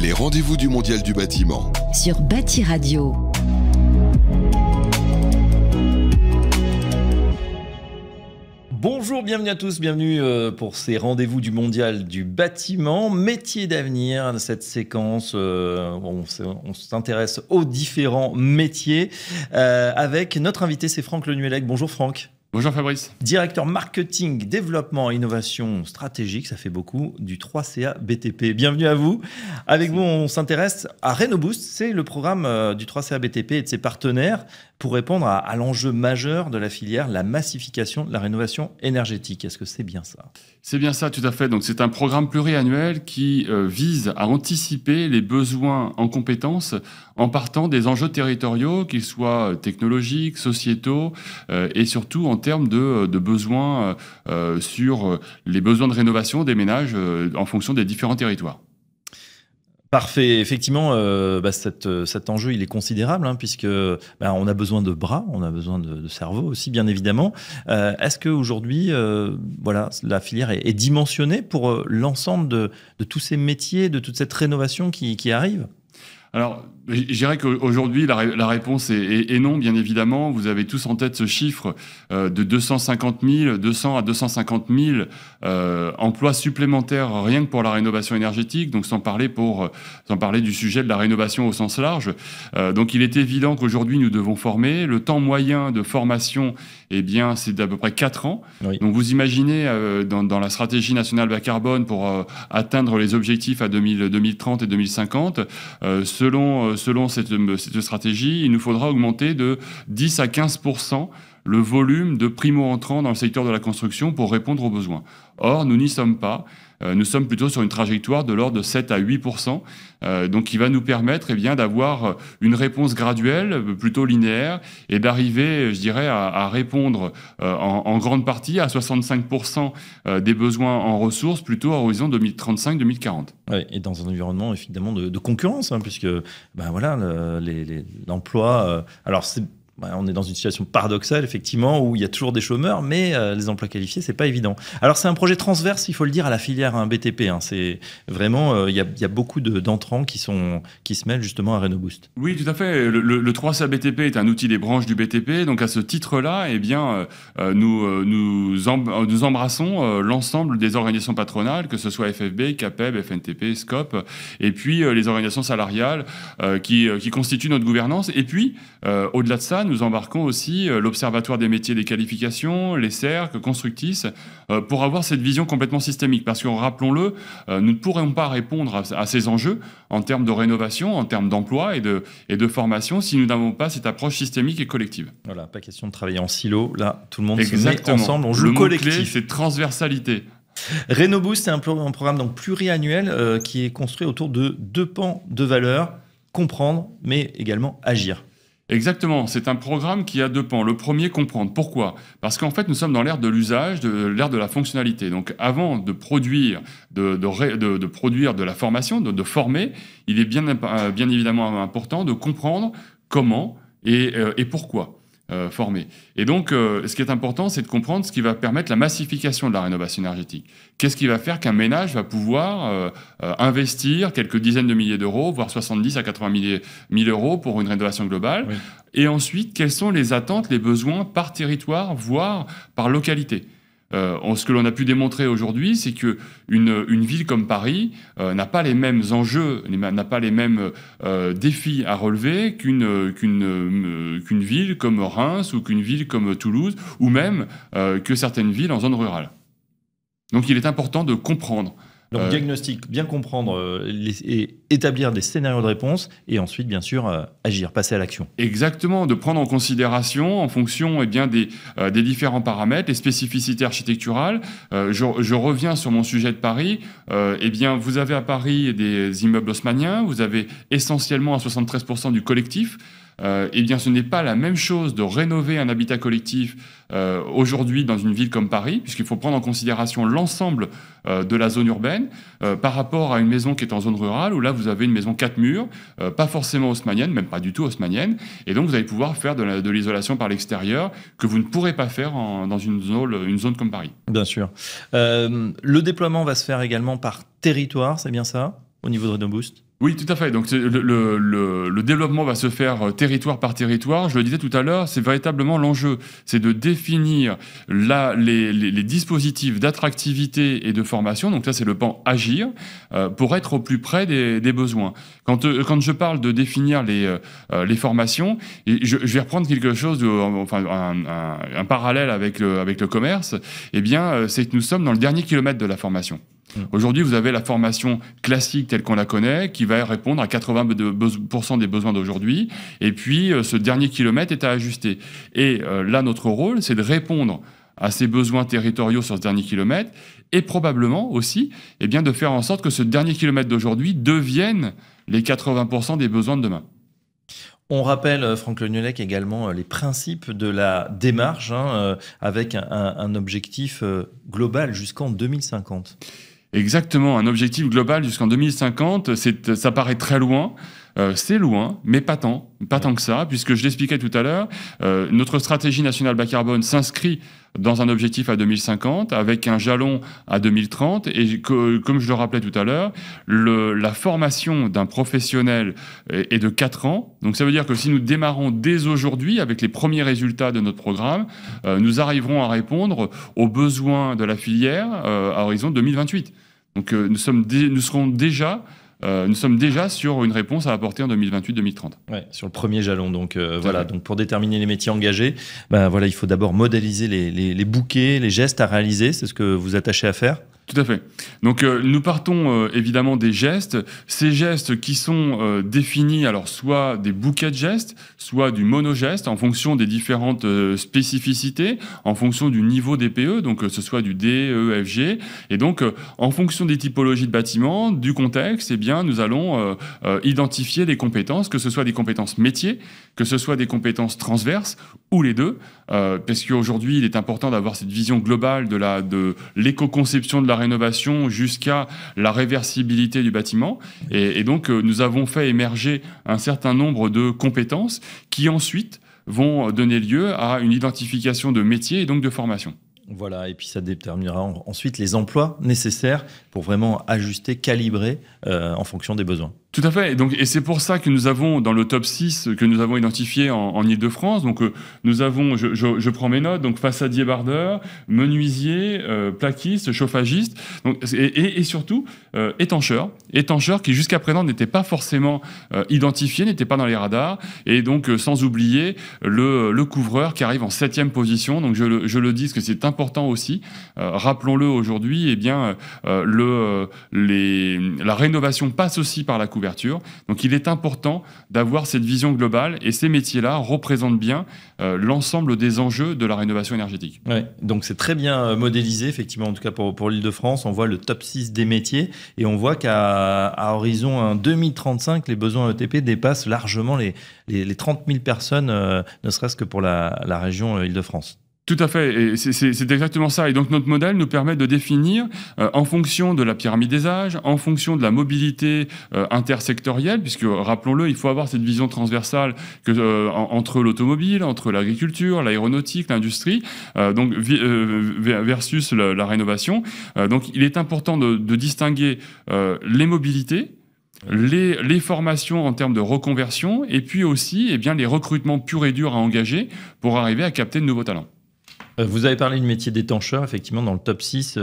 les rendez-vous du Mondial du bâtiment. Sur Bâti Radio. Bonjour, bienvenue à tous, bienvenue euh, pour ces rendez-vous du mondial du bâtiment, métier d'avenir, cette séquence, euh, on s'intéresse aux différents métiers, euh, avec notre invité, c'est Franck Lenuelec. Bonjour Franck. Bonjour Fabrice. Directeur marketing, développement innovation stratégique, ça fait beaucoup, du 3CA BTP. Bienvenue à vous. Avec vous, on s'intéresse à RenoBoost, c'est le programme euh, du 3CA BTP et de ses partenaires pour répondre à, l'enjeu majeur de la filière, la massification de la rénovation énergétique. Est-ce que c'est bien ça C'est bien ça, tout à fait. Donc c'est un programme pluriannuel qui euh, vise à anticiper les besoins en compétences en partant des enjeux territoriaux, qu'ils soient euh, technologiques, sociétaux euh, et surtout en termes de, besoins sur les besoins de rénovation des ménages en fonction des différents territoires. Parfait. Effectivement, euh, bah, euh, cet enjeu, il est considérable, hein, puisque bah, on a besoin de bras, on a besoin de, de cerveau aussi, bien évidemment. Euh, est-ce qu'aujourd'hui, aujourd'hui, voilà, la filière est, dimensionnée pour l'ensemble de, tous ces métiers, de toute cette rénovation qui, qui arrive Alors, je dirais qu'aujourd'hui, la, réponse est, non, bien évidemment. Vous avez tous en tête ce chiffre euh, de 250 000, 200 à 250 000 euh, emplois supplémentaires rien que pour la rénovation énergétique, donc sans parler, pour, euh, sans parler du sujet de la rénovation au sens large. donc il est évident qu'aujourd'hui, nous devons former. Le temps moyen de formation, eh bien, c'est d'à peu près 4 ans. Donc vous imaginez, dans, la stratégie nationale bas carbone pour atteindre les objectifs à 2030 et 2050, selon euh, selon, cette, euh, cette stratégie, il nous faudra augmenter de 10 à 15 le volume de primo-entrants dans le secteur de la construction pour répondre aux besoins. Or, nous n'y sommes pas. Euh, nous sommes plutôt sur une trajectoire de l'ordre de 7 à 8 euh, donc qui va nous permettre eh bien d'avoir euh, une réponse graduelle, plutôt linéaire, et d'arriver, je dirais, à, répondre en, grande partie à 65 des besoins en ressources plutôt à horizon 2035-2040. et dans un environnement évidemment de, concurrence, hein, puisque ben voilà l'emploi. alors c'est bah, on est dans une situation paradoxale, effectivement, où il y a toujours des chômeurs, mais euh, les emplois qualifiés, c'est pas évident. Alors, c'est un projet transverse, il faut le dire, à la filière hein, BTP. Hein. c'est vraiment, euh, il y, a beaucoup d'entrants qui, sont, qui se mêlent justement à Boost. Oui, tout à fait. Le, 3CA BTP est un outil des branches du BTP. Donc, à ce titre-là, eh bien, euh, nous, nous, nous, embrassons l'ensemble des organisations patronales, que ce soit FFB, CAPEB, FNTP, SCOP, et puis les organisations salariales qui, qui, constituent notre gouvernance. Et puis, au-delà de ça, nous embarquons aussi euh, l'Observatoire des métiers des qualifications, les cercles Constructis, euh, pour avoir cette vision complètement systémique. Parce que, rappelons-le, euh, nous ne pourrions pas répondre à ces enjeux en termes de rénovation, en termes d'emploi et de, formation si nous n'avons pas cette approche systémique et collective. Voilà, pas question de travailler en silo. Là, tout le monde se met ensemble, on joue le collectif. c'est transversalité. RénoBoost, c'est un programme donc pluriannuel qui est construit autour de deux pans de valeurs comprendre, mais également agir. Exactement, c'est un programme qui a deux pans. Le premier, comprendre. Pourquoi Parce qu'en fait, nous sommes dans l'ère de l'usage, de l'ère de la fonctionnalité. Donc avant de produire de, produire de la formation, de, former, il est bien, euh, bien évidemment important de comprendre comment et euh, pourquoi. Euh, Et donc, euh, ce qui est important, c'est de comprendre ce qui va permettre la massification de la rénovation énergétique. Qu'est-ce qui va faire qu'un ménage va pouvoir euh, investir quelques dizaines de milliers d'euros, voire 70 à 80 000 euros pour une rénovation globale Et ensuite, quelles sont les attentes, les besoins par territoire, voire par localité euh, ce que l'on a pu démontrer aujourd'hui, c'est que une, ville comme Paris euh, n'a pas les mêmes enjeux, n'a pas les mêmes euh, défis à relever qu'une qu'une ville comme Reims ou qu'une ville comme Toulouse ou même que certaines villes en zone rurale. Donc, il est important de comprendre donc, euh, diagnostic, bien comprendre euh, et établir des scénarios de réponse et ensuite, bien sûr, euh, agir, passer à l'action. Exactement, de prendre en considération en fonction et eh bien, des, différents paramètres, les spécificités architecturales. Je, reviens sur mon sujet de Paris. eh bien, vous avez à Paris des immeubles haussmanniens, vous avez essentiellement à 73% du collectif. Euh, eh bien, ce n'est pas la même chose de rénover un habitat collectif euh, aujourd'hui dans une ville comme Paris, puisqu'il faut prendre en considération l'ensemble euh, de la zone urbaine par rapport à une maison qui est en zone rurale, où là, vous avez une maison quatre murs, pas forcément haussmannienne, même pas du tout haussmannienne, et donc vous allez pouvoir faire de l'isolation par l'extérieur que vous ne pourrez pas faire dans une zone, une zone comme Paris. Bien sûr. le déploiement va se faire également par territoire, c'est bien ça, au niveau de Renault oui, tout à fait. Donc le, développement va se faire euh, territoire par territoire. Je le disais tout à l'heure, c'est véritablement l'enjeu. C'est de définir les, dispositifs d'attractivité et de formation. Donc ça, c'est le pan agir euh, pour être au plus près des, besoins. Euh, quand, je parle de définir les, formations, je, vais reprendre quelque chose, de, enfin un, parallèle avec avec le commerce. Eh bien, c'est que nous sommes dans le dernier kilomètre de la formation. Mm. Aujourd'hui, vous avez la formation classique telle qu'on la connaît, qui va répondre à 80% des besoins d'aujourd'hui. Et puis, euh, ce dernier kilomètre est à ajuster. Et euh, là, notre rôle, c'est de répondre à ces besoins territoriaux sur ce dernier kilomètre, et probablement aussi et eh bien, de faire en sorte que ce dernier kilomètre d'aujourd'hui devienne les 80% des besoins de demain. On rappelle, euh, Franck Lenulec, également les principes de la démarche hein, avec un objectif global jusqu'en 2050. Exactement, un objectif global jusqu'en 2050, ça paraît très loin, euh, c'est loin, mais pas tant, pas tant que ça, puisque je l'expliquais tout à l'heure, euh, notre stratégie nationale bas carbone s'inscrit dans un objectif à 2050, avec un jalon à 2030. Et comme je le rappelais tout à l'heure, la formation d'un professionnel est, de 4 ans. Donc ça veut dire que si nous démarrons dès aujourd'hui avec les premiers résultats de notre programme, euh, nous arriverons à répondre aux besoins de la filière à horizon 2028. Donc nous, sommes nous serons déjà euh, nous sommes déjà sur une réponse à apporter en 2028-2030. sur le premier jalon. Donc euh, voilà. Donc pour déterminer les métiers engagés, ben, voilà, il faut d'abord modéliser les, bouquets, les gestes à réaliser. C'est ce que vous attachez à faire. Tout à fait. Donc euh, nous partons euh, évidemment des gestes, ces gestes qui sont euh, définis alors soit des bouquets de gestes, soit du monogeste en fonction des différentes spécificités, en fonction du niveau des PE, donc que ce soit du D, E, F, G, et donc en fonction des typologies de bâtiments, du contexte, eh bien nous allons identifier les compétences, que ce soit des compétences métiers, que ce soit des compétences transverses ou les deux, parce qu'aujourd'hui il est important d'avoir cette vision globale de la de l'éco-conception de la la rénovation jusqu'à la réversibilité du bâtiment. Et, donc, euh, nous avons fait émerger un certain nombre de compétences qui ensuite vont donner lieu à une identification de métiers et donc de formation. Voilà, et puis ça déterminera ensuite les emplois nécessaires pour vraiment ajuster, calibrer euh, en fonction des besoins. Tout à fait. Et donc, et c'est pour ça que nous avons dans le top 6 que nous avons identifié en, en Ile-de-France. Donc, euh, nous avons, je, je, prends mes notes, donc façadier bardeur, menuisier, euh, plaquiste, chauffagiste, donc, et, et, surtout euh, étancheur. Étancheur qui jusqu'à présent n'était pas forcément identifié, n'était pas dans les radars. Et donc, sans oublier le, le, couvreur qui arrive en septième position. Donc, je le, je le dis parce que c'est important aussi. rappelons-le aujourd'hui, eh bien, le, les, la rénovation passe aussi par la couverture donc il est important d'avoir cette vision globale et ces métiers-là représentent bien euh, l'ensemble des enjeux de la rénovation énergétique. donc c'est très bien euh, modélisé, effectivement, en tout cas pour, pour l'île de France. On voit le top 6 des métiers et on voit qu'à horizon 2035, les besoins ETP dépassent largement les, les, 30 000 personnes, euh, ne serait-ce que pour la, la région Île-de-France. Tout à fait, et c'est exactement ça. Et donc notre modèle nous permet de définir, euh, en fonction de la pyramide des âges, en fonction de la mobilité euh, intersectorielle, puisque rappelons-le, il faut avoir cette vision transversale que, euh, entre l'automobile, entre l'agriculture, l'aéronautique, l'industrie, donc versus la, rénovation. donc il est important de, de distinguer les mobilités. Les, les, formations en termes de reconversion et puis aussi eh bien, les recrutements purs et durs à engager pour arriver à capter de nouveaux talents. Euh, vous avez parlé du métier d'étancheur. Effectivement, dans le top 6,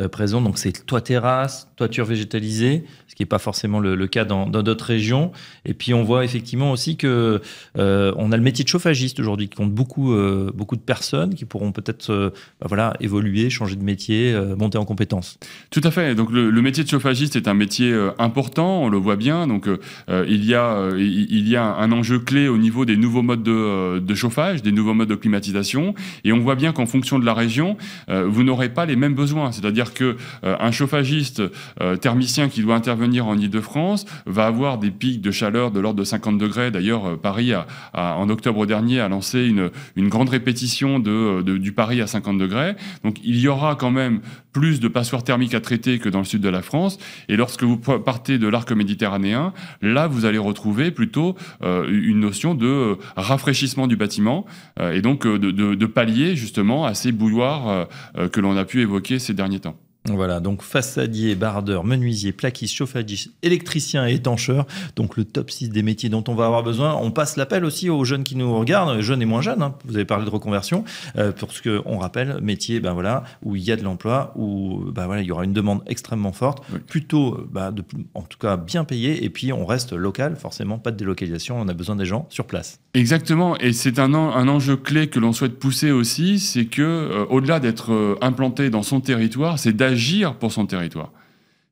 euh, présent Donc c'est toit terrasse, toiture végétalisée, ce qui n'est pas forcément le, cas dans d'autres régions. Et puis on voit effectivement aussi que euh, on a le métier de chauffagiste aujourd'hui qui compte beaucoup euh, beaucoup de personnes qui pourront peut-être bah, voilà évoluer, changer de métier, monter en compétences. Tout à fait. Donc le, métier de chauffagiste est un métier important, on le voit bien. Donc il y a il y a un enjeu clé au niveau des nouveaux modes de, de chauffage, des nouveaux modes de climatisation, et on voit bien qu'en fonction de la région, vous n'aurez pas les mêmes besoins. C'est-à-dire cest que euh, un chauffagiste euh, thermicien qui doit intervenir en ile de france va avoir des pics de chaleur de l'ordre de 50 degrés. D'ailleurs, euh, Paris, en octobre dernier, a lancé une, grande répétition de, du Paris à 50 degrés. Donc, il y aura quand même plus de passoires thermiques à traiter que dans le sud de la France. Et lorsque vous partez de l'arc méditerranéen, là, vous allez retrouver plutôt une notion de rafraîchissement du bâtiment et donc de, de pallier justement à ces bouilloires que l'on a pu évoquer ces derniers temps. Voilà, donc façadier, bardeur, menuisier, plaquiste, chauffagiste, électricien et étancheur. Donc le top 6 des métiers dont on va avoir besoin. On passe l'appel aussi aux jeunes qui nous regardent, jeunes et moins jeunes. Hein. Vous avez parlé de reconversion, euh, pour ce que rappelle métier, ben voilà, où il y a de l'emploi, où ben voilà, il y aura une demande extrêmement forte, plutôt ben, en tout cas bien payé. Et puis on reste local, forcément, pas de délocalisation. On a besoin des gens sur place. Exactement, et c'est un, un enjeu clé que l'on souhaite pousser aussi, c'est que euh, au-delà d'être euh, implanté dans son territoire, c'est d'agir agir pour son territoire.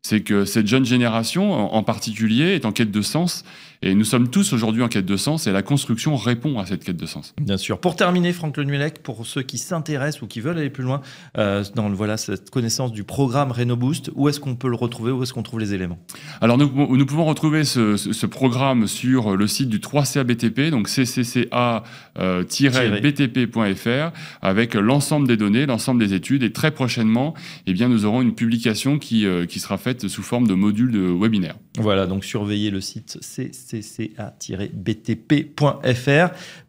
C'est que cette jeune génération, en particulier, est en quête de sens et nous sommes tous aujourd'hui en quête de sens et la construction répond à cette quête de sens. Bien sûr. Pour terminer, Franck Lenuelec, pour ceux qui s'intéressent ou qui veulent aller plus loin euh, dans voilà, cette connaissance du programme RénoBoost, où est-ce qu'on peut le retrouver Où est-ce qu'on trouve les éléments Alors, nous, nous, pouvons retrouver ce, ce, programme sur le site du 3CABTP, donc ccca-btp.fr, euh, avec l'ensemble des données, l'ensemble des études. Et très prochainement, eh bien, nous aurons une publication qui, euh, qui sera faite sous forme de module de webinaire. Voilà, donc surveillez le site ccca-btp.fr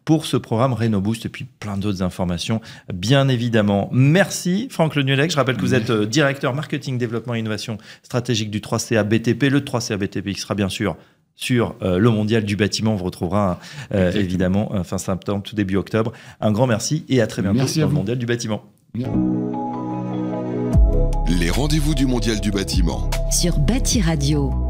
pour ce programme RénoBoost et puis plein d'autres informations, bien évidemment. Merci Franck Lenulec. Je rappelle que vous êtes euh, directeur marketing, développement et innovation stratégique du 3CA BTP. Le 3CA BTP qui sera bien sûr sur euh, le mondial du bâtiment. On vous retrouvera euh, évidemment fin septembre, tout début octobre. Un grand merci et à très bientôt merci le mondial du bâtiment. Les rendez-vous du mondial du bâtiment. Sur Bâti Radio.